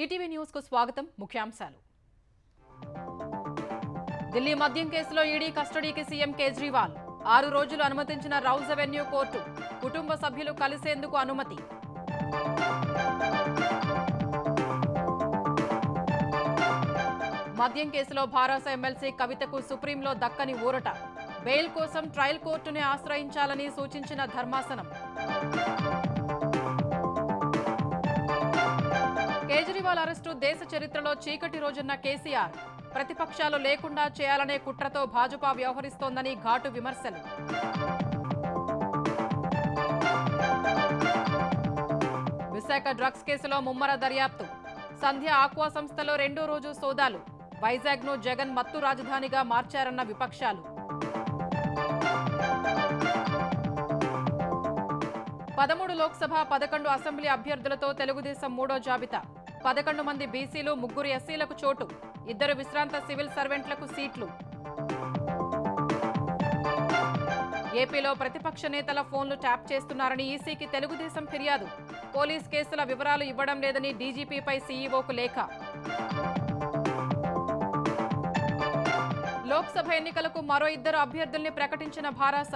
ETV news కు స్వాగతం ముఖ్యాంశాలు ఢిల్లీ మద్యం కేసులో ఈడీ కస్టడీకి సీఎం కేజ్రీవాల్ ఆరు రోజులు అనుమతించిన రౌజ్ అవెన్యూ కోర్టు కుటుంబ సభ్యులు కలిసేందుకు అనుమతి మద్యం కేసులో భారస ఎమ్మెల్సీ కవితకు సుప్రీంలో దక్కని ఊరట బెయిల్ కోసం ట్రయల్ కోర్టుని ఆశ్రయించాలని సూచించిన ధర్మాసనం కేజ్రీవాల్ అరెస్టు దేశ చరిత్రలో చీకటి రోజున్న కేసీఆర్ ప్రతిపక్షాలు లేకుండా చేయాలనే కుట్రతో భాజపా వ్యవహరిస్తోందని ఘాటు విమర్శలు విశాఖ డ్రగ్స్ కేసులో ముమ్మర దర్యాప్తు సంధ్య ఆక్వా సంస్థలో రెండో రోజు సోదాలు వైజాగ్ను జగన్ మత్తు రాజధానిగా మార్చారన్న విపక్షాలు పదమూడు లోక్సభ పదకొండు అసెంబ్లీ అభ్యర్థులతో తెలుగుదేశం మూడో జాబితా పదకొండు మంది బీసీలు ముగ్గురు ఎస్సీలకు చోటు ఇద్దరు విశ్రాంత సివిల్ సర్వెంట్లకు సీట్లు ఏపీలో ప్రతిపక్ష నేతల ఫోన్లు ట్యాప్ చేస్తున్నారని ఈసీకి తెలుగుదేశం ఫిర్యాదు పోలీస్ కేసుల వివరాలు ఇవ్వడం లేదని డీజీపీపై సీఈఓకు లేఖ లోక్సభ ఎన్నికలకు మరో ఇద్దరు అభ్యర్థుల్ని ప్రకటించిన భారాస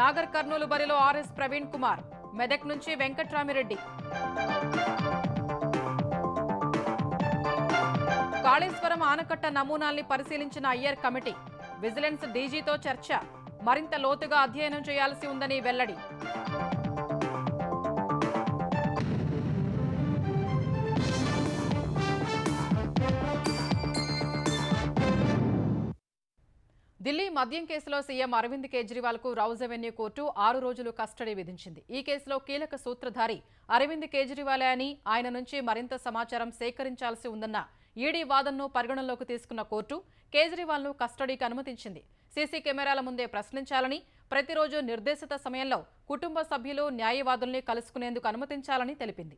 నాగర్ కర్నూలు బరిలో ఆర్ఎస్ ప్రవీణ్ కుమార్ మెదక్ నుంచి వెంకట్రామిరెడ్డి కాళేశ్వరం ఆనకట్ట నమూనాల్ని పరిశీలించిన అయ్యర్ కమిటీ విజిలెన్స్ డీజీతో చర్చ మరింత లోతుగా అధ్యయనం చేయాల్సి ఉందని వెల్లడి ఢిల్లీ మద్యం కేసులో సీఎం అరవింద్ కేజ్రీవాల్ కు రౌజ్ అవెన్యూ కోర్టు ఆరు రోజులు కస్టడీ విధించింది ఈ కేసులో కీలక సూత్రధారి అరవింద్ కేజ్రీవాలే అని ఆయన నుంచి మరింత సమాచారం సేకరించాల్సి ఉందన్న ఈడీ వాదనను పరిగణనలోకి తీసుకున్న కోర్టు కేజ్రీవాల్ను కస్టడీకి అనుమతించింది సీసీ కెమెరాల ముందే ప్రశ్నించాలని ప్రతిరోజు నిర్దేశిత సమయంలో కుటుంబ సభ్యులు న్యాయవాదుల్ని కలుసుకునేందుకు అనుమతించాలని తెలిపింది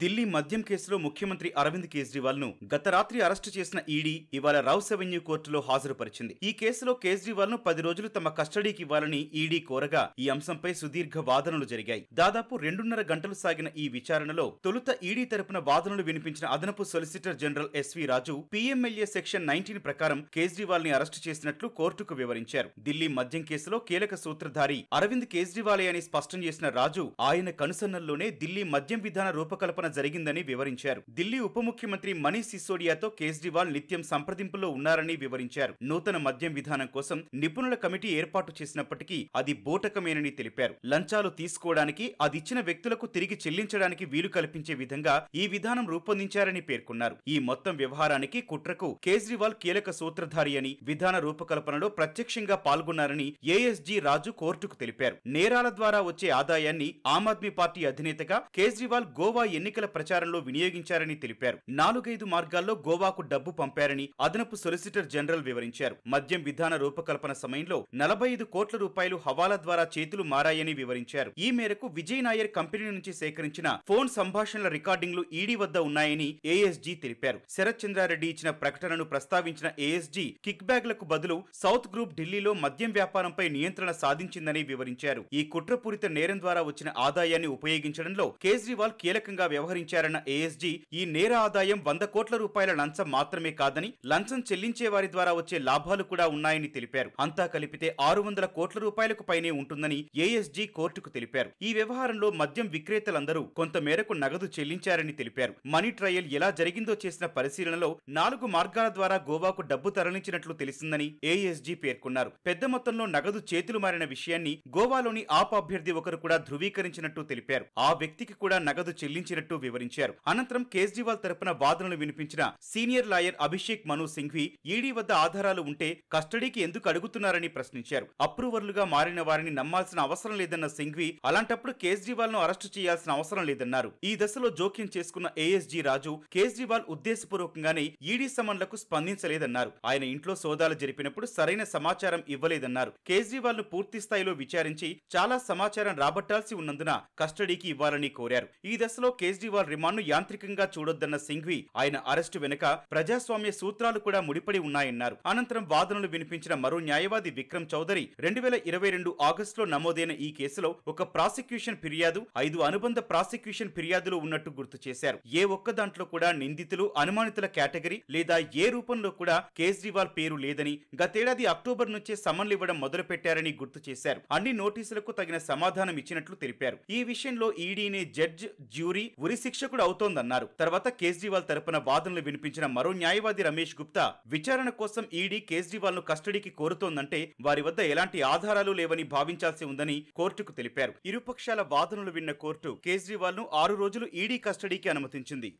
ఢిల్లీ మద్యం కేసులో ముఖ్యమంత్రి అరవింద్ కేజ్రీవాల్ ను గత రాత్రి అరెస్టు చేసిన ఈడీ ఇవాళ రౌస్ అవెన్యూ కోర్టులో హాజరుపరిచింది ఈ కేసులో కేజ్రీవాల్ ను పది రోజులు తమ కస్టడీకి ఇవ్వాలని ఈడీ కోరగా ఈ అంశంపై సుదీర్ఘ వాదనలు జరిగాయి దాదాపు రెండున్నర గంటలు సాగిన ఈ విచారణలో తొలుత ఈడీ తరపున వాదనలు వినిపించిన అదనపు solicitor general SV Raju PMLA section nineteen ప్రకారం కేజ్రీవాల్ ని అరెస్టు చేసినట్లు కోర్టుకు వివరించారు ఢిల్లీ మద్యం కేసులో కీలక సూత్రధారి అరవింద్ కేజ్రీవాలే అని స్పష్టం చేసిన రాజు ఆయన కనుసన్నల్లోనే ఢిల్లీ మద్యం విధాన రూపకల్పన కల్పన జరిగిందని వివరించారు ఢిల్లీ ఉప ముఖ్యమంత్రి మనీష్ సిసోడియాతో కేజ్రీవాల్ నిత్యం సంప్రదింపుల్లో ఉన్నారని వివరించారు నూతన మద్యం విధానం కోసం నిపుణుల కమిటీ ఏర్పాటు చేసినప్పటికీ అది బోటకమేనని తెలిపారు లంచాలు తీసుకోవడానికి అదిచ్చిన వ్యక్తులకు తిరిగి చెల్లించడానికి వీలు కల్పించే విధంగా ఈ విధానం రూపొందించారని పేర్కొన్నారు ఈ మొత్తం వ్యవహారానికి కుట్రకు కేజ్రీవాల్ కీలక సూత్రధారి అని విధాన రూపకల్పనలో ప్రత్యక్షంగా పాల్గొన్నారని ఏఎస్జీ రాజు కోర్టుకు తెలిపారు నేరాల ద్వారా వచ్చే ఆదాయాన్ని ఆమ్ ఆద్మీ పార్టీ అధినేతగా కేజ్రీవాల్ గోవా ఎన్ని ఎన్నికల ప్రచారంలో వినియోగించారని తెలిపారు నాలుగైదు మార్గాల్లో గోవాకు డబ్బు పంపారని అదనపు సొలిసిటర్ జనరల్ వివరించారు మద్యం విధాన రూపకల్పన సమయంలో నలభై ఐదు కోట్ల రూపాయలు హవాలా ద్వారా చేతులు మారాయని వివరించారు ఈ మేరకు విజయ్ నాయర్ కంపెనీ నుంచి సేకరించిన ఫోన్ సంభాషణల రికార్డింగ్లు ఈడీ వద్ద ఉన్నాయని ఏఎస్జీ తెలిపారు శరత్ చంద్రారెడ్డి ఇచ్చిన ప్రకటనను ప్రస్తావించిన ఏఎస్జీ కిక్ బ్యాగ్లకు బదులు సౌత్ గ్రూప్ ఢిల్లీలో మద్యం వ్యాపారంపై నియంత్రణ సాధించిందని వివరించారు ఈ కుట్రపూరిత నేరం ద్వారా వచ్చిన ఆదాయాన్ని ఉపయోగించడంలో కేజ్రీవాల్ కీలకంగా వ్యవహరించారన్న ఏఎస్జీ ఈ నేర ఆదాయం వంద కోట్ల రూపాయల లంచం మాత్రమే కాదని లంచం చెల్లించే వారి ద్వారా వచ్చే లాభాలు కూడా ఉన్నాయని తెలిపారు అంతా కలిపితే ఆరు వందల కోట్ల రూపాయలకు పైనే ఉంటుందని ఏఎస్జీ కోర్టుకు తెలిపారు ఈ వ్యవహారంలో మద్యం విక్రేతలందరూ కొంత మేరకు నగదు చెల్లించారని తెలిపారు మనీ ట్రయల్ ఎలా జరిగిందో చేసిన పరిశీలనలో నాలుగు మార్గాల ద్వారా గోవాకు డబ్బు తరలించినట్లు తెలిసిందని ఏఎస్జీ పేర్కొన్నారు పెద్ద మొత్తంలో నగదు చేతులు మారిన విషయాన్ని గోవాలోని ఆప్ అభ్యర్థి ఒకరు కూడా ధృవీకరించినట్టు తెలిపారు ఆ వ్యక్తికి కూడా నగదు చెల్లించిన చేస్తున్నట్టు వివరించారు అనంతరం కేజ్రీవాల్ తరపున వాదనలు వినిపించిన senior lawyer Abhishek Manu Singhvi ED వద్ద ఆధారాలు ఉంటే కస్టడీకి ఎందుకు అడుగుతున్నారని ప్రశ్నించారు అప్రూవర్లుగా మారిన వారిని నమ్మాల్సిన అవసరం లేదన్న సింఘ్వి అలాంటప్పుడు కేజ్రీవాల్ ను అరెస్టు చేయాల్సిన అవసరం లేదన్నారు ఈ దశలో జోక్యం చేసుకున్న ఏఎస్జీ రాజు కేజ్రీవాల్ ఉద్దేశపూర్వకంగానే ఈడీ సమన్లకు స్పందించలేదన్నారు ఆయన ఇంట్లో సోదాలు జరిపినప్పుడు సరైన సమాచారం ఇవ్వలేదన్నారు కేజ్రీవాల్ ను పూర్తి స్థాయిలో విచారించి చాలా సమాచారం రాబట్టాల్సి ఉన్నందున కస్టడీకి ఇవ్వాలని కోరారు ఈ దశలో కేజ్ కేజ్రీవాల్ రిమాండ్ను యాంత్రికంగా చూడొద్దన్న సింఘ్వి ఆయన అరెస్టు వెనుక ప్రజాస్వామ్య సూత్రాలు కూడా ముడిపడి ఉన్నాయన్నారు అనంతరం వాదనలు వినిపించిన మరో న్యాయవాది విక్రమ్ చౌదరి రెండు వేల ఇరవై రెండు ఆగస్టులో నమోదైన ఈ కేసులో ఒక ప్రాసిక్యూషన్ ఫిర్యాదు ఐదు అనుబంధ ప్రాసిక్యూషన్ ఫిర్యాదులు ఉన్నట్టు గుర్తు చేశారు ఏ ఒక్క దాంట్లో కూడా నిందితులు అనుమానితుల కేటగిరీ లేదా ఏ రూపంలో కూడా కేజ్రీవాల్ పేరు లేదని గతేడాది అక్టోబర్ నుంచే సమన్లు ఇవ్వడం మొదలుపెట్టారని గుర్తు చేశారు అన్ని నోటీసులకు తగిన సమాధానం ఇచ్చినట్లు తెలిపారు ఈ విషయంలో ఈడీనే జడ్జ్ జ్యూరీ ఉరి శిక్షకుడు అవుతోందన్నారు తర్వాత కేజ్రీవాల్ తరపున వాదనలు వినిపించిన మరో న్యాయవాది రమేష్ గుప్తా విచారణ కోసం ఈడీ కేజ్రీవాల్ ను కస్టడీకి కోరుతోందంటే వారి వద్ద ఎలాంటి ఆధారాలు లేవని భావించాల్సి ఉందని కోర్టుకు తెలిపారు ఇరుపక్షాల వాదనలు విన్న కోర్టు కేజ్రీవాల్ ను ఆరు రోజులు ఈడీ కస్టడీకి అనుమతించింది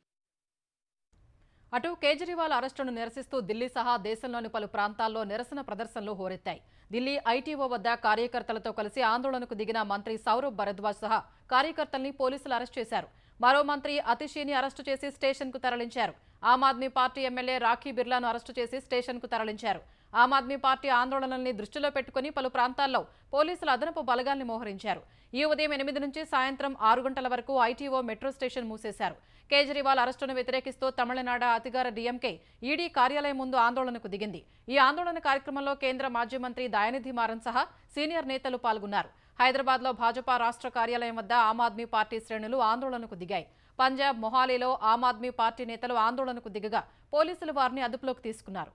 అటు కేజ్రీవాల్ అరెస్టును నిరసిస్తూ ఢిల్లీ సహా దేశంలోని పలు ప్రాంతాల్లో నిరసన ప్రదర్శనలు హోరెత్తాయి ఢిల్లీ ఐటీఓ వద్ద కార్యకర్తలతో కలిసి ఆందోళనకు దిగిన మంత్రి సౌరవ్ భరద్వాజ్ సహా కార్యకర్తల్ని పోలీసులు అరెస్ట్ చేశారు మరో మంత్రి అతిషిని అరెస్టు చేసి స్టేషన్కు తరలించారు ఆమ్ ఆద్మీ పార్టీ ఎమ్మెల్యే రాఖీ బిర్లాను అరెస్టు చేసి స్టేషన్కు తరలించారు ఆమ్ ఆద్మీ పార్టీ ఆందోళనల్ని దృష్టిలో పెట్టుకుని పలు ప్రాంతాల్లో పోలీసులు అదనపు బలగాల్ని మోహరించారు ఈ ఉదయం ఎనిమిది నుంచి సాయంత్రం ఆరు గంటల వరకు ఐటీఓ మెట్రో స్టేషన్ మూసేశారు కేజ్రీవాల్ అరెస్టును వ్యతిరేకిస్తూ తమిళనాడు అధికార డీఎంకే ఈడీ కార్యాలయం ముందు ఆందోళనకు దిగింది ఈ ఆందోళన కార్యక్రమంలో కేంద్ర మాజీ మంత్రి దయానిధి మారన్ సహా సీనియర్ నేతలు పాల్గొన్నారు హైదరాబాద్ లో భాజపా రాష్ట్ర కార్యాలయం వద్ద ఆమ్ ఆద్మీ పార్టీ శ్రేణులు ఆందోళనకు దిగాయి పంజాబ్ మొహాలీలో ఆమ్ ఆద్మీ పార్టీ నేతలు ఆందోళనకు దిగగా పోలీసులు వారిని అదుపులోకి తీసుకున్నారు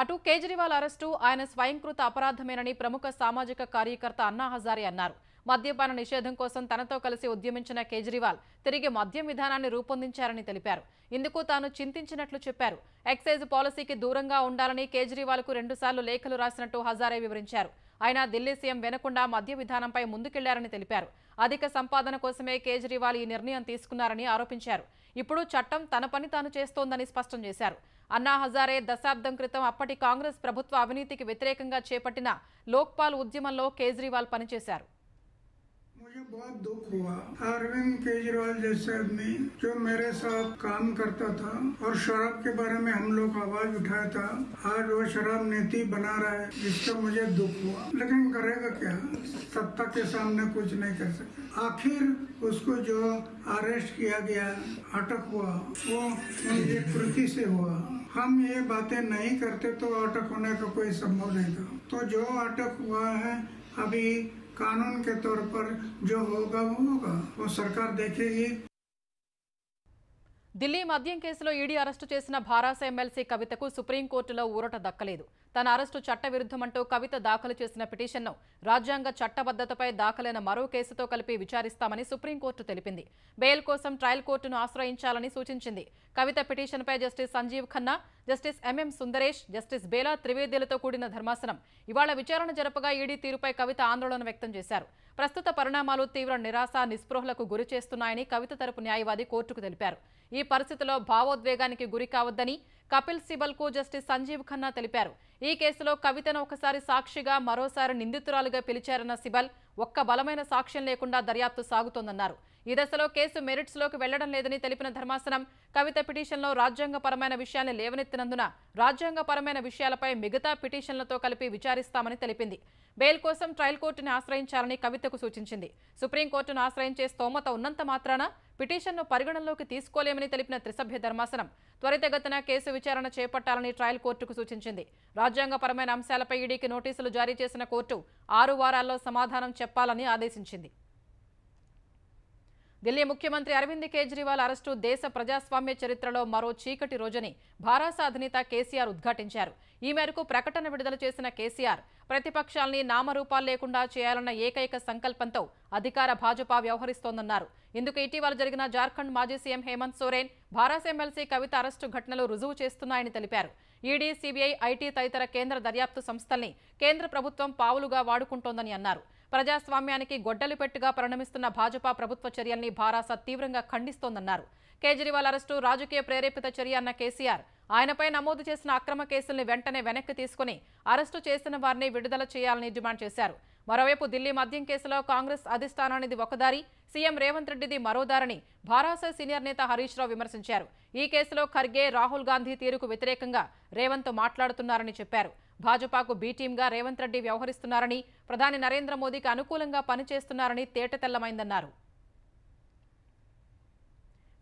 అటు కేజ్రీవాల్ అరెస్టు ఆయన స్వయంకృత అపరాధమేనని ప్రముఖ సామాజిక కార్యకర్త అన్నా హజారే అన్నారు మద్యపాన నిషేధం కోసం తనతో కలిసి ఉద్యమించిన కేజ్రీవాల్ తిరిగి మద్యం విధానాన్ని రూపొందించారని తెలిపారు ఇందుకు తాను చింతించినట్లు చెప్పారు ఎక్సైజ్ పాలసీకి దూరంగా ఉండాలని కేజ్రీవాల్కు రెండుసార్లు లేఖలు రాసినట్టు హజారే వివరించారు అయినా ఢిల్లీ సీఎం వినకుండా మద్య విధానంపై ముందుకెళ్లారని తెలిపారు అధిక సంపాదన కోసమే కేజ్రీవాల్ ఈ నిర్ణయం తీసుకున్నారని ఆరోపించారు ఇప్పుడు చట్టం తన పని తాను చేస్తోందని స్పష్టం చేశారు అన్నా హజారే దశాబ్దం క్రితం అప్పటి కాంగ్రెస్ ప్రభుత్వ అవినీతికి వ్యతిరేకంగా చేపట్టిన లోక్పాల్ ఉద్యమంలో కేజ్రీవాల్ పనిచేశారు मुझे बहुत दुख हुआ अरविंद केजरीवाल जैसे आदमी जो मेरे साथ काम करता था और शराब के बारे में हम लोग आवाज उठाया था आज वो शराब नीति बना रहा है जिससे मुझे दुख हुआ लेकिन करेगा क्या सत्ता के सामने कुछ नहीं कर सकता आखिर उसको जो अरेस्ट किया गया अटक हुआ वो उनकी कृति से हुआ हम ये बातें नहीं करते तो अटक होने का कोई संभव नहीं था तो जो अटक हुआ है अभी कानून के तौर पर जो होगा वो होगा वो सरकार देखेगी ఢిల్లీ మద్యం కేసులో ఈడీ అరెస్టు చేసిన భారాస ఎమ్మెల్సీ కవితకు సుప్రీంకోర్టులో ఊరట దక్కలేదు తన అరెస్టు చట్టవిరుద్ధమంటూ కవిత దాఖలు చేసిన పిటిషన్ను రాజ్యాంగ చట్టబద్దతపై దాఖలైన మరో కేసుతో కలిపి విచారిస్తామని సుప్రీంకోర్టు తెలిపింది బెయిల్ కోసం ట్రయల్ కోర్టును ఆశ్రయించాలని సూచించింది కవిత పిటిషన్పై justice Sanjiv Khanna justice MM Sundaresh justice Bela త్రివేదిలతో కూడిన ధర్మాసనం ఇవాళ విచారణ జరపగా ఈడీ తీరుపై కవిత ఆందోళన వ్యక్తం చేశారు ప్రస్తుత పరిణామాలు తీవ్ర నిరాశ నిస్పృహలకు గురి చేస్తున్నాయని కవిత తరపు న్యాయవాది కోర్టుకు తెలిపారు ఈ పరిస్థితిలో భావోద్వేగానికి గురి కావద్దని కపిల్ సిబల్ కు జస్టిస్ సంజీవ్ ఖన్నా తెలిపారు ఈ కేసులో కవితను ఒకసారి సాక్షిగా మరోసారి నిందితురాలుగా పిలిచారన్న సిబల్ ఒక్క బలమైన సాక్ష్యం లేకుండా దర్యాప్తు సాగుతోందన్నారు ఈ దశలో కేసు మెరిట్స్లోకి వెళ్లడం లేదని తెలిపిన ధర్మాసనం కవిత పిటిషన్లో రాజ్యాంగపరమైన విషయాన్ని లేవనెత్తినందున రాజ్యాంగపరమైన విషయాలపై మిగతా పిటిషన్లతో కలిపి విచారిస్తామని తెలిపింది బెయిల్ కోసం ట్రయల్ కోర్టును ఆశ్రయించాలని కవితకు సూచించింది సుప్రీంకోర్టును ఆశ్రయించే స్తోమత ఉన్నంత మాత్రాన పిటిషన్ను పరిగణనలోకి తీసుకోలేమని తెలిపిన త్రిసభ్య ధర్మాసనం త్వరితగతిన కేసు విచారణ చేపట్టాలని ట్రయల్ కోర్టుకు సూచించింది రాజ్యాంగపరమైన అంశాలపై ఈడీకి నోటీసులు జారీ చేసిన కోర్టు ఆరు వారాల్లో సమాధానం చెప్పాలని ఆదేశించింది ఢిల్లీ ముఖ్యమంత్రి అరవింద్ కేజ్రీవాల్ అరెస్టు దేశ ప్రజాస్వామ్య చరిత్రలో మరో చీకటి రోజని భారాస అధినేత కేసీఆర్ ఉద్ఘాటించారు ఈ మేరకు ప్రకటన విడుదల చేసిన కేసీఆర్ ప్రతిపక్షాల్ని నామరూపాలు లేకుండా చేయాలన్న ఏకైక సంకల్పంతో అధికార భాజపా వ్యవహరిస్తోందన్నారు ఇందుకు ఇటీవల జరిగిన జార్ఖండ్ మాజీ సీఎం హేమంత్ సోరేన్ భారాస ఎమ్మెల్సీ కవిత అరెస్టు ఘటనలు రుజువు చేస్తున్నాయని తెలిపారు ఈడీ సిబిఐ ఐటీ తదితర కేంద్ర దర్యాప్తు సంస్థల్ని కేంద్ర ప్రభుత్వం పావులుగా వాడుకుంటోందని అన్నారు ప్రజాస్వామ్యానికి గొడ్డలి పెట్టుగా పరిణమిస్తున్న భాజపా ప్రభుత్వ చర్యల్ని భారాస తీవ్రంగా ఖండిస్తోందన్నారు కేజ్రీవాల్ అరెస్టు రాజకీయ ప్రేరేపిత చర్య అన్న కేసీఆర్ ఆయనపై నమోదు చేసిన అక్రమ కేసుల్ని వెంటనే వెనక్కి తీసుకుని అరెస్టు చేసిన వారిని విడుదల చేయాలని డిమాండ్ చేశారు మరోవైపు ఢిల్లీ మద్యం కేసులో కాంగ్రెస్ అధిష్టానానిది ఒకదారి సీఎం రేవంత్ రెడ్డిది మరోదారని భారాస సీనియర్ నేత హరీష్ రావు విమర్శించారు ఈ కేసులో ఖర్గే రాహుల్ గాంధీ తీరుకు వ్యతిరేకంగా రేవంత్ మాట్లాడుతున్నారని చెప్పారు భాజపాకు బీటీంగా రేవంత్ రెడ్డి వ్యవహరిస్తున్నారని ప్రధాని నరేంద్ర మోదీకి అనుకూలంగా పనిచేస్తున్నారని తేటతెల్లమైందన్నారు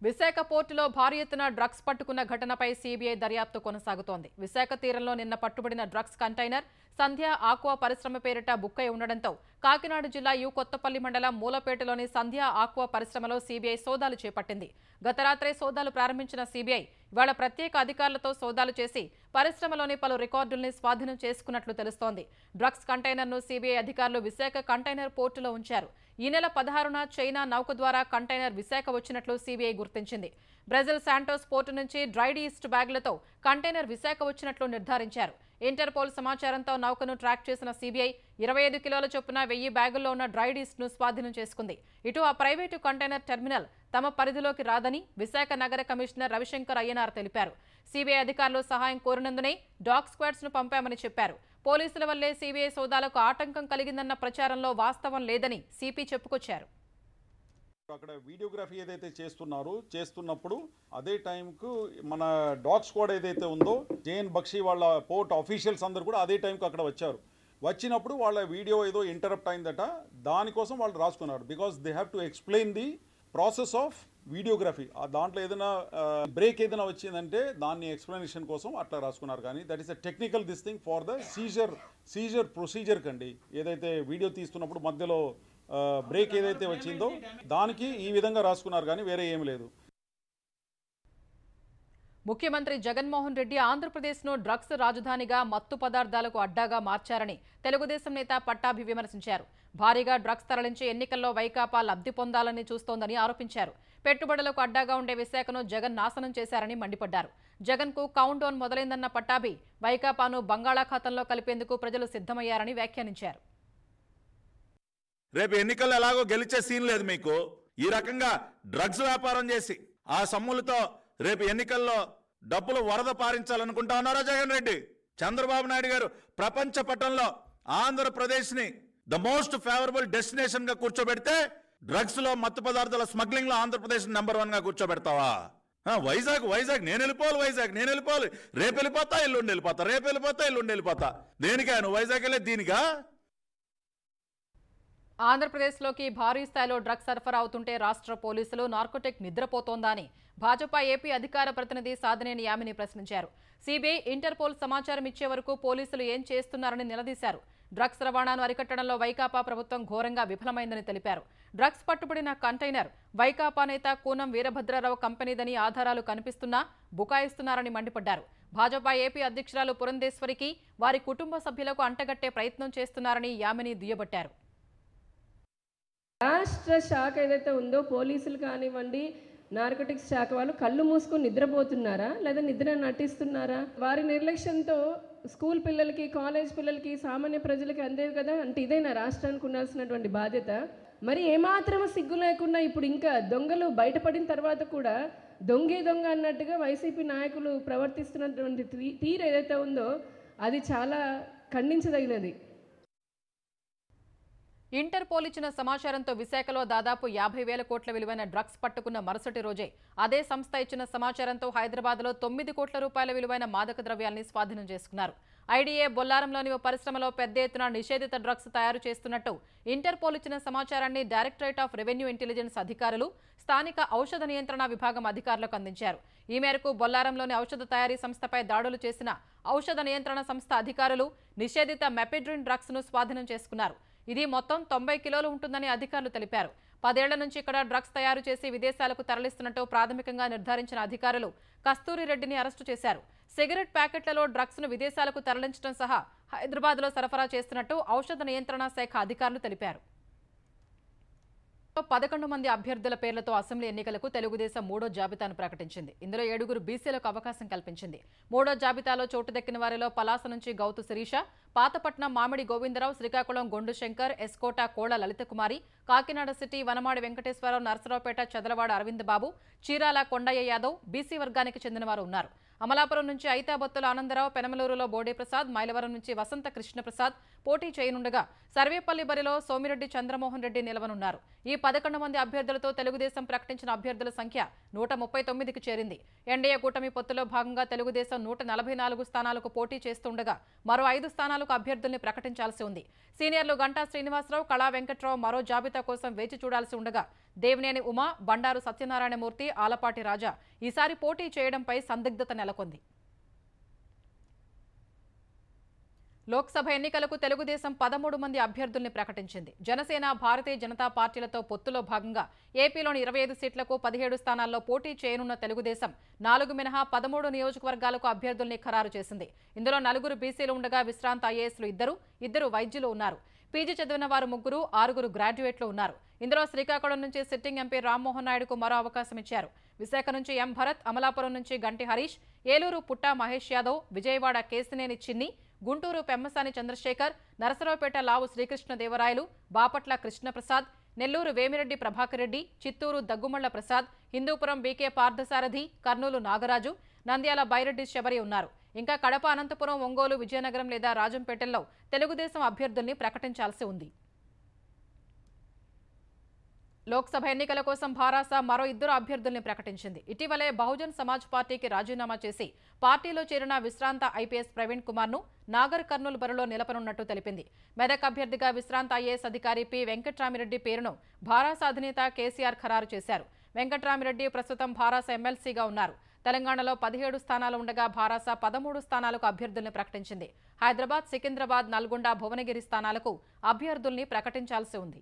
విశాఖ పోర్టులో భారీ ఎత్తున డ్రగ్స్ పట్టుకున్న ఘటనపై సీబీఐ దర్యాప్తు కొనసాగుతోంది విశాఖ తీరంలో నిన్న పట్టుబడిన డ్రగ్స్ కంటైనర్ సంధ్య ఆక్వా పరిశ్రమ పేరిట బుక్కై ఉండడంతో కాకినాడ జిల్లా యు కొత్తపల్లి మండలం మూలపేటలోని సంధ్య ఆక్వా పరిశ్రమలో సీబీఐ సోదాలు చేపట్టింది గత రాత్రే సోదాలు ప్రారంభించిన సీబీఐ ఇవాళ ప్రత్యేక అధికారులతో సోదాలు చేసి పరిశ్రమలోని పలు రికార్డుల్ని స్వాధీనం చేసుకున్నట్లు తెలుస్తోంది డ్రగ్స్ కంటైనర్ను సీబీఐ అధికారులు విశాఖ కంటైనర్ పోర్టులో ఉంచారు ఈ నెల పదహారున చైనా నౌక ద్వారా కంటైనర్ విశాఖ వచ్చినట్లు సీబీఐ గుర్తించింది బ్రెజిల్ శాంటోస్ పోర్టు నుంచి డ్రైడ్ ఈస్ట్ బ్యాగులతో కంటైనర్ విశాఖ వచ్చినట్లు నిర్ధారించారు ఇంటర్పోల్ సమాచారంతో నౌకను ట్రాక్ చేసిన సీబీఐ ఇరవై ఐదు కిలోల చొప్పున వెయ్యి బ్యాగుల్లో ఉన్న డ్రైడ్ ను స్వాధీనం చేసుకుంది ఇటు ఆ ప్రైవేటు కంటైనర్ టెర్మినల్ తమ పరిధిలోకి రాదని విశాఖ నగర కమిషనర్ రవిశంకర్ అయ్యనార్ తెలిపారు సీబీఐ అధికారులు సహాయం కోరినందునే డాగ్ స్క్వాడ్స్ను పంపామని చెప్పారు పోలీసుల వల్లే సీబీఐ సోదాలకు ఆటంకం కలిగిందన్న ప్రచారంలో వాస్తవం లేదని సిపి చెప్పుకొచ్చారు అక్కడ వీడియోగ్రఫీ ఏదైతే చేస్తున్నారో చేస్తున్నప్పుడు అదే టైంకు మన డాగ్ స్క్వాడ్ ఏదైతే ఉందో జేఎన్ బక్షి వాళ్ళ పోర్ట్ ఆఫీషియల్స్ అందరు కూడా అదే టైంకు అక్కడ వచ్చారు వచ్చినప్పుడు వాళ్ళ వీడియో ఏదో ఇంటరప్ట్ అయిందట దానికోసం వాళ్ళు రాసుకున్నారు because they have to explain the process of videography ఆ దాంట్లో ఏదైనా బ్రేక్ ఏదైనా వచ్చిందంటే దాన్ని ఎక్స్ప్లెనేషన్ కోసం అట్లా రాసుకున్నారు కానీ that is a technical this thing for the seizure seizure procedure కండి ఏదైతే వీడియో తీస్తున్నప్పుడు మధ్యలో బ్రేక్ ఏదైతే వచ్చిందో దానికి ఈ విధంగా రాసుకున్నారు కానీ వేరే ఏం లేదు ముఖ్యమంత్రి జగన్మోహన్ రెడ్డి ఆంధ్రప్రదేశ్ను డ్రగ్స్ రాజధానిగా మత్తు పదార్థాలకు అడ్డాగా మార్చారని తెలుగుదేశం నేత పట్టాభి విమర్శించారు భారీగా డ్రగ్స్ తరలించి ఎన్నికల్లో వైకాపా లబ్ధి పొందాలని చూస్తోందని ఆరోపించారు పెట్టుబడులకు అడ్డాగా ఉండే విశాఖను జగన్ నాశనం చేశారని మండిపడ్డారు జగన్కు కౌంట్ డౌన్ మొదలైందన్న పట్టాభి వైకాపాను బంగాళాఖాతంలో కలిపేందుకు ప్రజలు సిద్ధమయ్యారని వ్యాఖ్యానించారు రేపు ఎన్నికల్లో ఎలాగో గెలిచే సీన్ లేదు మీకు ఈ రకంగా డ్రగ్స్ వ్యాపారం చేసి ఆ సమ్ములతో రేపు ఎన్నికల్లో డబ్బులు వరద పారించాలనుకుంటా ఉన్నారా జగన్ రెడ్డి చంద్రబాబు నాయుడు గారు ప్రపంచ పట్టణంలో ఆంధ్రప్రదేశ్ని ద మోస్ట్ ఫేవరబుల్ డెస్టినేషన్గా కూర్చోబెడితే డ్రగ్స్లో మత్తు పదార్థాల స్మగ్లింగ్లో ఆంధ్రప్రదేశ్ నెంబర్ వన్గా కూర్చోబెడతావా వైజాగ్ వైజాగ్ నేను వెళ్ళిపోవాలి వైజాగ్ నేను వెళ్ళిపోవాలి రేపు వెళ్ళిపోతా ఎల్లుండి వెళ్ళిపోతా రేపు వెళ్ళిపోతా ఇల్లు వెళ్ళిపోతా దేనికా నువ్వు వైజాగ్ వెళ్ళే దీనికా ఆంధ్రప్రదేశ్లోకి భారీ స్థాయిలో డ్రగ్స్ సరఫరా అవుతుంటే రాష్ట్ర పోలీసులు నార్కోటెక్ నిద్రపోతోందని భాజపా ఏపీ అధికార ప్రతినిధి సాధనేని యామిని ప్రశ్నించారు సిబిఐ ఇంటర్పోల్ సమాచారం ఇచ్చే వరకు పోలీసులు ఏం చేస్తున్నారని నిలదీశారు డ్రగ్స్ రవాణాను అరికట్టడంలో వైకాపా ప్రభుత్వం ఘోరంగా విఫలమైందని తెలిపారు డ్రగ్స్ పట్టుబడిన కంటైనర్ వైకాపా నేత కూనం వీరభద్రరావు కంపెనీదని ఆధారాలు కనిపిస్తున్నా బుకాయిస్తున్నారని మండిపడ్డారు భాజపా ఏపీ అధ్యక్షురాలు పురంధేశ్వరికి వారి కుటుంబ సభ్యులకు అంటగట్టే ప్రయత్నం చేస్తున్నారని యామిని దుయ్యబట్టారు రాష్ట్ర శాఖ ఏదైతే ఉందో పోలీసులు కానివ్వండి నార్కోటిక్స్ శాఖ వాళ్ళు కళ్ళు మూసుకుని నిద్రపోతున్నారా లేదా నిద్ర నటిస్తున్నారా వారి నిర్లక్ష్యంతో స్కూల్ పిల్లలకి కాలేజ్ పిల్లలకి సామాన్య ప్రజలకి అందేవి కదా అంటే ఇదేనా రాష్ట్రానికి ఉండాల్సినటువంటి బాధ్యత మరి ఏమాత్రం సిగ్గు లేకుండా ఇప్పుడు ఇంకా దొంగలు బయటపడిన తర్వాత కూడా దొంగే దొంగ అన్నట్టుగా వైసీపీ నాయకులు ప్రవర్తిస్తున్నటువంటి తీరు ఏదైతే ఉందో అది చాలా ఖండించదగినది ఇంటర్పోల్ ఇచ్చిన సమాచారంతో విశాఖలో దాదాపు యాభై వేల కోట్ల విలువైన డ్రగ్స్ పట్టుకున్న మరుసటి రోజే అదే సంస్థ ఇచ్చిన సమాచారంతో హైదరాబాద్లో తొమ్మిది కోట్ల రూపాయల విలువైన మాదక ద్రవ్యాల్ని స్వాధీనం చేసుకున్నారు ఐడీఏ బొల్లారంలోని ఓ పరిశ్రమలో పెద్ద ఎత్తున నిషేధిత డ్రగ్స్ తయారు చేస్తున్నట్టు ఇంటర్పోల్ ఇచ్చిన సమాచారాన్ని డైరెక్టరేట్ ఆఫ్ రెవెన్యూ ఇంటెలిజెన్స్ అధికారులు స్థానిక ఔషధ నియంత్రణ విభాగం అధికారులకు అందించారు ఈ మేరకు బొల్లారంలోని ఔషధ తయారీ సంస్థపై దాడులు చేసిన ఔషధ నియంత్రణ సంస్థ అధికారులు నిషేధిత మెపిడ్రిన్ డ్రగ్స్ను స్వాధీనం చేసుకున్నారు ఇది మొత్తం తొంభై కిలోలు ఉంటుందని అధికారులు తెలిపారు పదేళ్ల నుంచి ఇక్కడ డ్రగ్స్ తయారు చేసి విదేశాలకు తరలిస్తున్నట్టు ప్రాథమికంగా నిర్ధారించిన అధికారులు కస్తూరి రెడ్డిని అరెస్టు చేశారు సిగరెట్ ప్యాకెట్లలో డ్రగ్స్ను విదేశాలకు తరలించడం సహా హైదరాబాద్లో సరఫరా చేస్తున్నట్టు ఔషధ నియంత్రణ శాఖ అధికారులు తెలిపారు పదకొండు మంది అభ్యర్థుల పేర్లతో అసెంబ్లీ ఎన్నికలకు తెలుగుదేశం మూడో జాబితాను ప్రకటించింది ఇందులో ఏడుగురు బీసీలకు అవకాశం కల్పించింది మూడో జాబితాలో చోటు దక్కిన వారిలో పలాస నుంచి గౌతు శిరీష పాతపట్నం మామిడి గోవిందరావు శ్రీకాకుళం గొండు శంకర్ ఎస్కోట కోళ్ల లలితకుమారి కాకినాడ సిటీ వనమాడి వెంకటేశ్వరరావు నరసరావుపేట చదలవాడ అరవింద్ బాబు చీరాల కొండయ్య యాదవ్ బీసీ వర్గానికి చెందినవారు ఉన్నారు అమలాపురం నుంచి ఐతాబొత్తుల ఆనందరావు పెనమలూరులో బోడేప్రసాద్ మైలవరం నుంచి వసంత కృష్ణప్రసాద్ పోటీ చేయనుండగా సర్వేపల్లి బరిలో సోమిరెడ్డి చంద్రమోహన్ రెడ్డి నిలవనున్నారు ఈ పదకొండు మంది అభ్యర్థులతో తెలుగుదేశం ప్రకటించిన అభ్యర్థుల సంఖ్య నూట ముప్పై తొమ్మిదికి చేరింది ఎన్డీఏ కూటమి పొత్తులో భాగంగా తెలుగుదేశం నూట నలభై నాలుగు స్థానాలకు పోటీ చేస్తుండగా మరో ఐదు స్థానాలకు అభ్యర్థుల్ని ప్రకటించాల్సి ఉంది సీనియర్లు గంటా శ్రీనివాసరావు కళా వెంకట్రావు మరో జాబితా జాబితా కోసం వేచి చూడాల్సి ఉండగా దేవినేని ఉమా బండారు సత్యనారాయణమూర్తి ఆలపాటి రాజా ఈసారి పోటీ చేయడంపై సందిగ్ధత నెలకొంది లోక్సభ ఎన్నికలకు తెలుగుదేశం పదమూడు మంది అభ్యర్థుల్ని ప్రకటించింది జనసేన భారతీయ జనతా పార్టీలతో పొత్తులో భాగంగా ఏపీలోని ఇరవై ఐదు సీట్లకు పదిహేడు స్థానాల్లో పోటీ చేయనున్న తెలుగుదేశం నాలుగు మినహా పదమూడు నియోజకవర్గాలకు అభ్యర్థుల్ని ఖరారు చేసింది ఇందులో నలుగురు బీసీలు ఉండగా విశ్రాంత ఐఏఎస్లు ఇద్దరు ఇద్దరు వైద్యులు ఉన్నారు పీజీ చదివిన వారు ముగ్గురు ఆరుగురు గ్రాడ్యుయేట్లు ఉన్నారు ఇందులో శ్రీకాకుళం నుంచి సిట్టింగ్ ఎంపీ రామ్మోహన్ నాయుడుకు మరో అవకాశం ఇచ్చారు విశాఖ నుంచి ఎం భరత్ అమలాపురం నుంచి గంటి హరీష్ ఏలూరు పుట్టా మహేష్ యాదవ్ విజయవాడ కేసినేని చిన్ని గుంటూరు పెమ్మసాని చంద్రశేఖర్ నరసరావుపేట లావు శ్రీకృష్ణదేవరాయలు బాపట్ల కృష్ణప్రసాద్ నెల్లూరు వేమిరెడ్డి ప్రభాకర్ రెడ్డి చిత్తూరు దగ్గుమళ్ల ప్రసాద్ హిందూపురం బీకే పార్థసారథి కర్నూలు నాగరాజు నంద్యాల బైరెడ్డి శబరి ఉన్నారు ఇంకా కడప అనంతపురం ఒంగోలు విజయనగరం లేదా రాజంపేటల్లో తెలుగుదేశం అభ్యర్థుల్ని ప్రకటించాల్సి ఉంది లోక్సభ ఎన్నికల కోసం భారాస మరో ఇద్దరు అభ్యర్థుల్ని ప్రకటించింది ఇటీవలే బహుజన్ సమాజ్ పార్టీకి రాజీనామా చేసి పార్టీలో చేరిన విశ్రాంత ఐపీఎస్ ప్రవీణ్ కుమార్ను నాగర్ కర్నూలు బరిలో నిలపనున్నట్టు తెలిపింది మెదక్ అభ్యర్థిగా విశ్రాంత ఐఏఎస్ అధికారి పి వెంకట్రామిరెడ్డి పేరును భారాస అధినేత కేసీఆర్ ఖరారు చేశారు వెంకట్రామిరెడ్డి ప్రస్తుతం భారాస ఎమ్మెల్సీగా ఉన్నారు తెలంగాణలో పదిహేడు స్థానాలు ఉండగా భారాస పదమూడు స్థానాలకు అభ్యర్థుల్ని ప్రకటించింది హైదరాబాద్ సికింద్రాబాద్ నల్గొండ భువనగిరి స్థానాలకు అభ్యర్థుల్ని ప్రకటించాల్సి ఉంది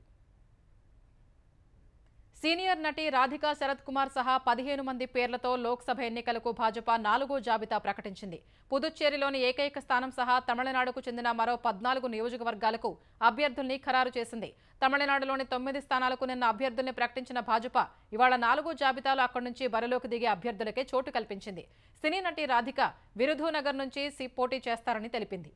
సీనియర్ నటి రాధికా శరత్ కుమార్ సహా పదిహేను మంది పేర్లతో లోక్సభ ఎన్నికలకు భాజపా నాలుగో జాబితా ప్రకటించింది పుదుచ్చేరిలోని ఏకైక స్థానం సహా తమిళనాడుకు చెందిన మరో పద్నాలుగు నియోజకవర్గాలకు అభ్యర్థుల్ని ఖరారు చేసింది తమిళనాడులోని తొమ్మిది స్థానాలకు నిన్న అభ్యర్థుల్ని ప్రకటించిన భాజపా ఇవాళ నాలుగో జాబితాలో అక్కడి నుంచి బరిలోకి దిగే అభ్యర్థులకే చోటు కల్పించింది సినీ నటి రాధిక విరుధునగర్ నుంచి పోటీ చేస్తారని తెలిపింది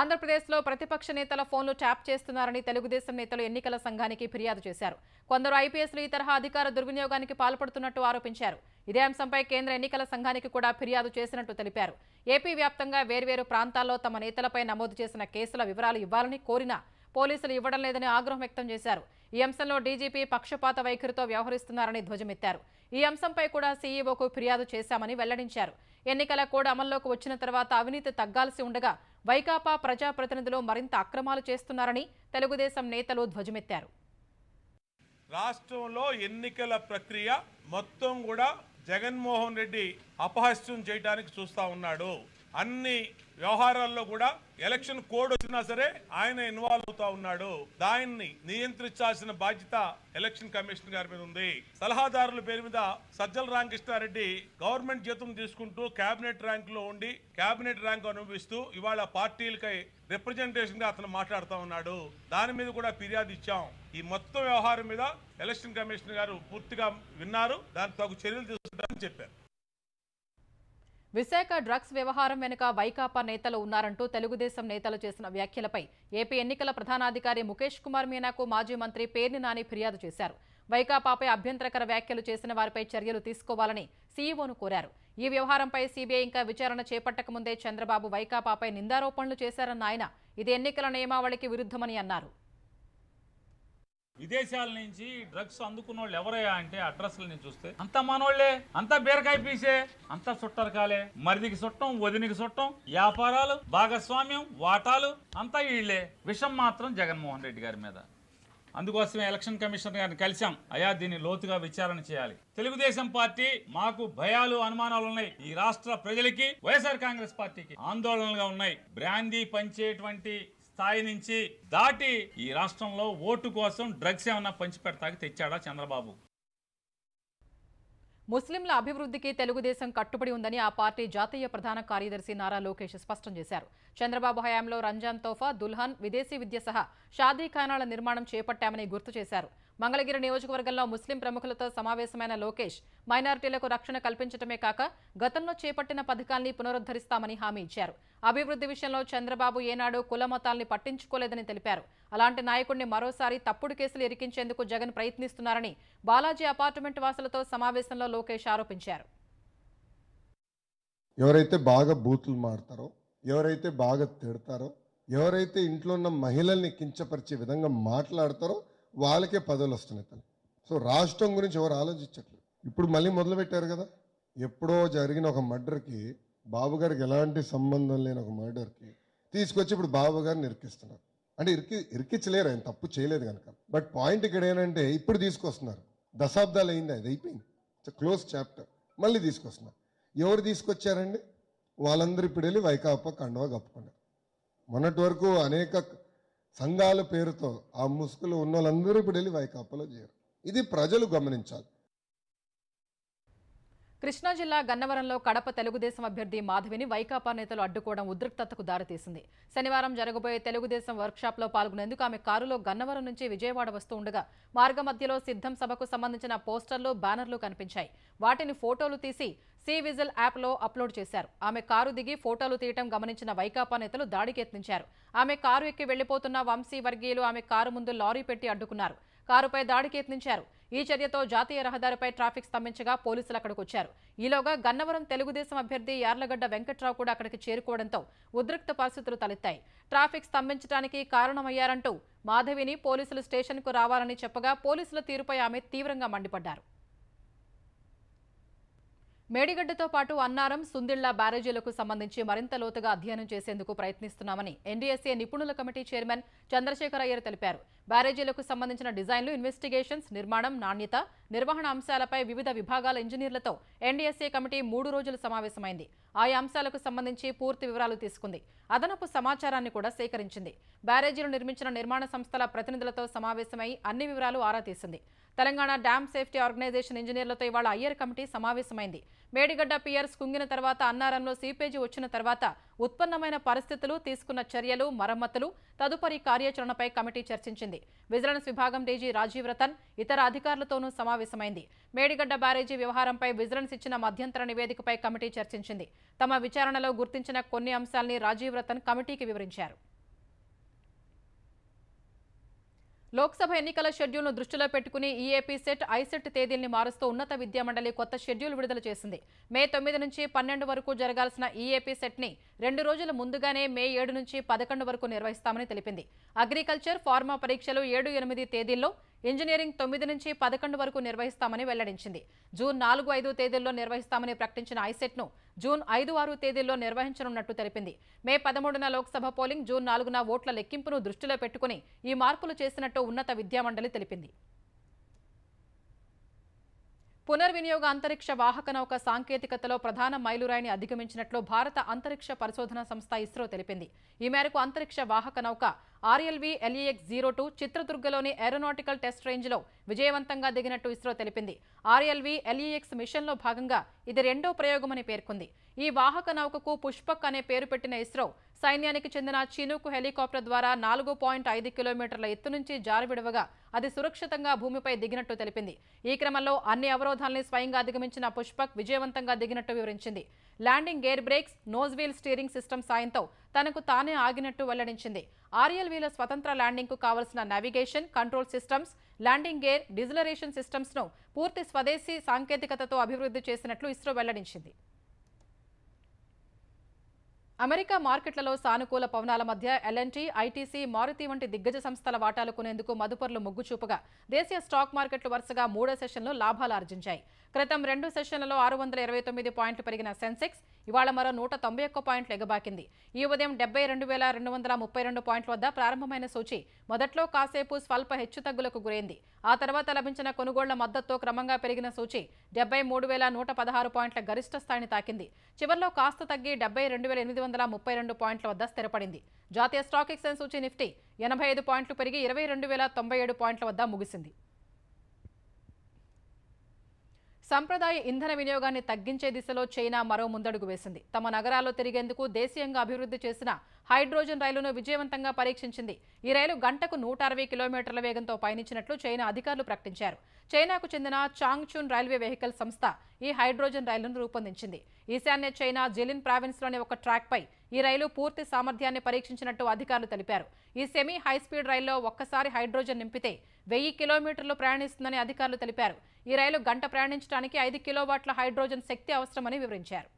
ఆంధ్రప్రదేశ్లో ప్రతిపక్ష నేతల ఫోన్లు ట్యాప్ చేస్తున్నారని తెలుగుదేశం నేతలు ఎన్నికల సంఘానికి ఫిర్యాదు చేశారు కొందరు ఐపీఎస్లు ఈ తరహా అధికార దుర్వినియోగానికి పాల్పడుతున్నట్టు ఆరోపించారు ఇదే అంశంపై కేంద్ర ఎన్నికల సంఘానికి కూడా ఫిర్యాదు చేసినట్టు తెలిపారు ఏపీ వ్యాప్తంగా వేర్వేరు ప్రాంతాల్లో తమ నేతలపై నమోదు చేసిన కేసుల వివరాలు ఇవ్వాలని కోరినా పోలీసులు ఇవ్వడం లేదని ఆగ్రహం వ్యక్తం చేశారు ఈ అంశంలో డీజీపీ పక్షపాత వైఖరితో వ్యవహరిస్తున్నారని ధ్వజమెత్తారు ఈ అంశంపై కూడా సీఈఓకు ఫిర్యాదు చేశామని వెల్లడించారు ఎన్నికల కోడ్ అమల్లోకి వచ్చిన తర్వాత అవినీతి తగ్గాల్సి ఉండగా వైకాపా ప్రజాప్రతినిధులు మరింత అక్రమాలు చేస్తున్నారని తెలుగుదేశం నేతలు ధ్వజమెత్తారు రాష్ట్రంలో ఎన్నికల ప్రక్రియ మొత్తం కూడా జగన్మోహన్ రెడ్డి అపహస్యం చేయడానికి చూస్తా ఉన్నాడు అన్ని వ్యవహారాల్లో కూడా ఎలక్షన్ కోడ్ వచ్చినా సరే ఆయన ఇన్వాల్వ్ అవుతా ఉన్నాడు దాన్ని నియంత్రించాల్సిన బాధ్యత ఎలక్షన్ కమిషన్ గారి మీద ఉంది సలహాదారుల పేరు మీద సజ్జల రామకృష్ణారెడ్డి గవర్నమెంట్ జీతం తీసుకుంటూ కేబినెట్ ర్యాంక్ లో ఉండి కేబినెట్ ర్యాంక్ అనుభవిస్తూ ఇవాళ పార్టీలకై రిప్రజెంటేషన్ గా అతను మాట్లాడుతూ ఉన్నాడు దాని మీద కూడా ఫిర్యాదు ఇచ్చాం ఈ మొత్తం వ్యవహారం మీద ఎలక్షన్ కమిషన్ గారు పూర్తిగా విన్నారు దానికి తగు చర్యలు తీసుకుంటారని చెప్పారు విశాఖ డ్రగ్స్ వ్యవహారం వెనుక వైకాపా నేతలు ఉన్నారంటూ తెలుగుదేశం నేతలు చేసిన వ్యాఖ్యలపై ఏపీ ఎన్నికల ప్రధానాధికారి ముఖేష్ కుమార్ మీనాకు మాజీ మంత్రి పేర్ని నాని ఫిర్యాదు చేశారు వైకాపాపై అభ్యంతరకర వ్యాఖ్యలు చేసిన వారిపై చర్యలు తీసుకోవాలని సీఈఓను కోరారు ఈ వ్యవహారంపై సీబీఐ ఇంకా విచారణ చేపట్టకముందే చంద్రబాబు వైకాపాపై నిందారోపణలు చేశారన్న ఆయన ఇది ఎన్నికల నియమావళికి విరుద్ధమని అన్నారు విదేశాల నుంచి డ్రగ్స్ అందుకున్న వాళ్ళు ఎవరయ్యా అంటే అడ్రస్లు నేను చూస్తే అంత మనోళ్లే అంత బీరకాయ పీసే అంత చుట్టరు కాలే మరిదికి చుట్టం వదినికి చుట్టం వ్యాపారాలు భాగస్వామ్యం వాటాలు అంతా వీళ్లే విషం మాత్రం జగన్మోహన్ రెడ్డి గారి మీద అందుకోసమే ఎలక్షన్ కమిషనర్ గారిని కలిశాం అయా దీన్ని లోతుగా విచారణ చేయాలి తెలుగుదేశం పార్టీ మాకు భయాలు అనుమానాలు ఉన్నాయి ఈ రాష్ట్ర ప్రజలకి వైఎస్ఆర్ కాంగ్రెస్ పార్టీకి ఆందోళనలుగా ఉన్నాయి బ్రాందీ పంచేటువంటి స్థాయి నుంచి దాటి ఈ రాష్ట్రంలో ఓటు కోసం డ్రగ్స్ ఏమన్నా పంచిపెడతాకి తెచ్చాడా చంద్రబాబు ముస్లింల అభివృద్ధికి తెలుగుదేశం కట్టుబడి ఉందని ఆ పార్టీ జాతీయ ప్రధాన కార్యదర్శి నారా లోకేష్ స్పష్టం చేశారు చంద్రబాబు హయాంలో రంజాన్ తోఫా దుల్హన్ విదేశీ విద్య సహా షాదీ ఖానాల నిర్మాణం చేపట్టామని గుర్తు చేశారు మంగళగిరి నియోజకవర్గంలో ముస్లిం ప్రముఖులతో సమావేశమైన లోకేష్ మైనారిటీలకు రక్షణ కల్పించడమే కాక గతంలో చేపట్టిన పథకాల్ని పునరుద్ధరిస్తామని హామీ ఇచ్చారు అభివృద్ధి విషయంలో చంద్రబాబు ఏనాడు కులమతాల్ని పట్టించుకోలేదని తెలిపారు అలాంటి నాయకుడిని మరోసారి తప్పుడు కేసులు ఎరికించేందుకు జగన్ ప్రయత్నిస్తున్నారని బాలాజీ అపార్ట్మెంట్ వాసులతో సమావేశంలో లోకేష్ ఆరోపించారు ఎవరైతే బాగా బూతులు మారుతారో ఎవరైతే బాగా తిడతారో ఎవరైతే ఇంట్లో ఉన్న మహిళల్ని కించపరిచే విధంగా మాట్లాడతారో వాళ్ళకే పదవులు వస్తున్నాయి తను సో రాష్ట్రం గురించి ఎవరు ఆలోచించట్లేదు ఇప్పుడు మళ్ళీ మొదలు పెట్టారు కదా ఎప్పుడో జరిగిన ఒక మర్డర్కి బాబు గారికి ఎలాంటి సంబంధం లేని ఒక మర్డర్కి తీసుకొచ్చి ఇప్పుడు బాబు గారిని ఇరికిస్తున్నారు అంటే ఇరికి ఇరికించలేరు ఆయన తప్పు చేయలేదు కనుక బట్ పాయింట్ ఇక్కడ ఏంటంటే ఇప్పుడు తీసుకొస్తున్నారు దశాబ్దాలు అయింది అది అయిపోయింది ఇట్స్ క్లోజ్ చాప్టర్ మళ్ళీ తీసుకొస్తున్నారు ఎవరు తీసుకొచ్చారండి వాళ్ళందరూ ఇప్పుడు వెళ్ళి వైకాపా కండవా కప్పుకున్నారు మొన్నటి వరకు అనేక సంఘాల పేరుతో ఆ ముసుగులు ఉన్న వాళ్ళందరూ ఇప్పుడు వెళ్ళి వైకాపాలో చేయరు ఇది ప్రజలు గమనించాలి కృష్ణా జిల్లా గన్నవరంలో కడప తెలుగుదేశం అభ్యర్థి మాధవిని వైకాపా నేతలు అడ్డుకోవడం ఉద్రిక్తతకు దారితీసింది శనివారం జరగబోయే తెలుగుదేశం వర్క్షాప్లో పాల్గొనేందుకు ఆమె కారులో గన్నవరం నుంచి విజయవాడ వస్తూ ఉండగా మార్గ మధ్యలో సిద్ధం సభకు సంబంధించిన పోస్టర్లు బ్యానర్లు కనిపించాయి వాటిని ఫోటోలు తీసి సీ విజిల్ యాప్లో అప్లోడ్ చేశారు ఆమె కారు దిగి ఫోటోలు తీయటం గమనించిన వైకాపా నేతలు దాడికి యత్నించారు ఆమె కారు ఎక్కి వెళ్లిపోతున్న వంశీ వర్గీయులు ఆమె కారు ముందు లారీ పెట్టి అడ్డుకున్నారు కారుపై దాడికి యత్నించారు ఈ చర్యతో జాతీయ రహదారిపై ట్రాఫిక్ స్తంభించగా పోలీసులు అక్కడికి వచ్చారు ఈలోగా గన్నవరం తెలుగుదేశం అభ్యర్థి యార్లగడ్డ వెంకట్రావు కూడా అక్కడికి చేరుకోవడంతో ఉద్రిక్త పరిస్థితులు తలెత్తాయి ట్రాఫిక్ స్తంభించడానికి కారణమయ్యారంటూ మాధవిని పోలీసులు స్టేషన్కు రావాలని చెప్పగా పోలీసుల తీరుపై ఆమె తీవ్రంగా మండిపడ్డారు మేడిగడ్డతో పాటు అన్నారం సుందిళ్ల బ్యారేజీలకు సంబంధించి మరింత లోతుగా అధ్యయనం చేసేందుకు ప్రయత్నిస్తున్నామని ఎన్డీఎస్ఏ నిపుణుల కమిటీ చైర్మన్ చంద్రశేఖర్ అయ్యర్ తెలిపారు బ్యారేజీలకు సంబంధించిన డిజైన్లు ఇన్వెస్టిగేషన్స్ నిర్మాణం నాణ్యత నిర్వహణ అంశాలపై వివిధ విభాగాల ఇంజనీర్లతో ఎన్డీఎస్ఏ కమిటీ మూడు రోజులు సమావేశమైంది ఆయా అంశాలకు సంబంధించి పూర్తి వివరాలు తీసుకుంది అదనపు సమాచారాన్ని కూడా సేకరించింది బ్యారేజీలు నిర్మించిన నిర్మాణ సంస్థల ప్రతినిధులతో సమావేశమై అన్ని వివరాలు ఆరా తీసింది తెలంగాణ డ్యామ్ సేఫ్టీ ఆర్గనైజేషన్ ఇంజనీర్లతో ఇవాళ అయ్యర్ కమిటీ సమావేశమైంది మేడిగడ్డ పియర్స్ కుంగిన తర్వాత అన్నారంలో సీపేజీ వచ్చిన తర్వాత ఉత్పన్నమైన పరిస్థితులు తీసుకున్న చర్యలు మరమ్మతులు తదుపరి కార్యాచరణపై కమిటీ చర్చించింది విజిలెన్స్ విభాగం డీజీ రాజీవ్ రతన్ ఇతర అధికారులతోనూ సమావేశమైంది మేడిగడ్డ బ్యారేజీ వ్యవహారంపై విజిలెన్స్ ఇచ్చిన మధ్యంతర నివేదికపై కమిటీ చర్చించింది తమ విచారణలో గుర్తించిన కొన్ని అంశాల్ని రాజీవ్ రతన్ కమిటీకి వివరించారు లోక్సభ ఎన్నికల షెడ్యూల్ను దృష్టిలో పెట్టుకుని ఈఏపీ e సెట్ ఐసెట్ తేదీల్ని మారుస్తూ ఉన్నత విద్యామండలి కొత్త షెడ్యూల్ విడుదల చేసింది మే తొమ్మిది నుంచి పన్నెండు వరకు జరగాల్సిన ఈఏపీ e సెట్ని రెండు రోజుల ముందుగానే మే ఏడు నుంచి పదకొండు వరకు నిర్వహిస్తామని తెలిపింది అగ్రికల్చర్ ఫార్మా పరీక్షలు ఏడు ఎనిమిది తేదీల్లో ఇంజనీరింగ్ తొమ్మిది నుంచి పదకొండు వరకు నిర్వహిస్తామని వెల్లడించింది జూన్ నాలుగు ఐదు తేదీల్లో నిర్వహిస్తామని ప్రకటించిన ఐసెట్ను జూన్ ఐదు ఆరు తేదీల్లో నిర్వహించనున్నట్టు తెలిపింది మే పదమూడున లోక్సభ పోలింగ్ జూన్ నాలుగున ఓట్ల లెక్కింపును దృష్టిలో పెట్టుకుని ఈ మార్పులు చేసినట్టు ఉన్నత విద్యామండలి తెలిపింది పునర్వినియోగ అంతరిక్ష వాహక నౌక సాంకేతికతలో ప్రధాన మైలురాయిని అధిగమించినట్లు భారత అంతరిక్ష పరిశోధన సంస్థ ఇస్రో తెలిపింది ఈ మేరకు అంతరిక్ష వాహక నౌక ఆర్ఎల్వి ఎల్ఈఎక్స్ జీరో టూ చిత్రదుర్గలోని ఏరోనాటికల్ టెస్ట్ రేంజ్లో విజయవంతంగా దిగినట్టు ఇస్రో తెలిపింది ఆర్ఎల్వి ఎల్ఈఎక్స్ మిషన్లో భాగంగా ఇది రెండో ప్రయోగమని పేర్కొంది ఈ వాహక నౌకకు పుష్పక్ అనే పేరు పెట్టిన ఇస్రో సైన్యానికి చెందిన చినుకు హెలికాప్టర్ ద్వారా నాలుగు పాయింట్ ఐదు కిలోమీటర్ల ఎత్తు నుంచి విడవగా అది సురక్షితంగా భూమిపై దిగినట్టు తెలిపింది ఈ క్రమంలో అన్ని అవరోధాలని స్వయంగా అధిగమించిన పుష్పక్ విజయవంతంగా దిగినట్టు వివరించింది landing gear brakes nose wheel steering system సాయంతో తనకు తానే ఆగినట్టు వెల్లడించింది ఆర్ఎల్వీల స్వతంత్ర ల్యాండింగ్కు కావలసిన navigation control systems landing gear deceleration సిస్టమ్స్ను పూర్తి స్వదేశీ సాంకేతికతతో అభివృద్ధి చేసినట్లు ఇస్రో వెల్లడించింది అమెరికా మార్కెట్లలో సానుకూల పవనాల మధ్య ఎల్ఎన్టీ ఐటీసీ మారుతి వంటి దిగ్గజ సంస్థల వాటాలు కొనేందుకు మదుపర్లు మొగ్గు చూపగా దేశీయ స్టాక్ మార్కెట్లు వరుసగా మూడో సెషన్లో లాభాలు ఆర్జించాయి క్రితం రెండు సెషన్లలో ఆరు వందల ఇరవై తొమ్మిది పాయింట్లు పెరిగిన సెన్సెక్స్ ఇవాళ మరో నూట తొంభై ఒక్క పాయింట్లు ఎగబాకింది ఈ ఉదయం డెబ్బై రెండు వేల రెండు వందల ముప్పై రెండు పాయింట్ల వద్ద ప్రారంభమైన సూచి మొదట్లో కాసేపు స్వల్ప హెచ్చు తగ్గులకు గురైంది ఆ తర్వాత లభించిన కొనుగోళ్ల మద్దతుతో క్రమంగా పెరిగిన సూచి డెబ్బై మూడు వేల నూట పదహారు పాయింట్ల గరిష్ట స్థాయిని తాకింది చివరిలో కాస్త తగ్గి డెబ్బై రెండు వేల ఎనిమిది వందల ముప్పై రెండు పాయింట్ల వద్ద స్థిరపడింది జాతీయ స్టాక్ ఎక్స్చేంజ్ సూచి నిఫ్టీ ఎనభై ఐదు పాయింట్లు పెరిగి ఇరవై రెండు వేల తొంభై ఏడు పాయింట్ల వద్ద ముగిసింది సంప్రదాయ ఇంధన వినియోగాన్ని తగ్గించే దిశలో చైనా మరో ముందడుగు వేసింది తమ నగరాల్లో తిరిగేందుకు దేశీయంగా అభివృద్ధి చేసిన హైడ్రోజన్ రైలును విజయవంతంగా పరీక్షించింది ఈ రైలు గంటకు నూట అరవై కిలోమీటర్ల వేగంతో పయనించినట్లు చైనా అధికారులు ప్రకటించారు చైనాకు చెందిన చాంగ్చూన్ రైల్వే వెహికల్ సంస్థ ఈ హైడ్రోజన్ రైలును రూపొందించింది ఈశాన్య చైనా జిలిన్ ప్రావిన్స్లోని ఒక ట్రాక్పై ఈ రైలు పూర్తి సామర్థ్యాన్ని పరీక్షించినట్టు అధికారులు తెలిపారు ఈ సెమీ హైస్పీడ్ రైల్లో ఒక్కసారి హైడ్రోజన్ నింపితే వెయ్యి కిలోమీటర్లు ప్రయాణిస్తుందని అధికారులు తెలిపారు ఈ రైలు గంట ప్రయాణించడానికి ఐదు కిలోవాట్ల హైడ్రోజన్ శక్తి అవసరమని వివరించారు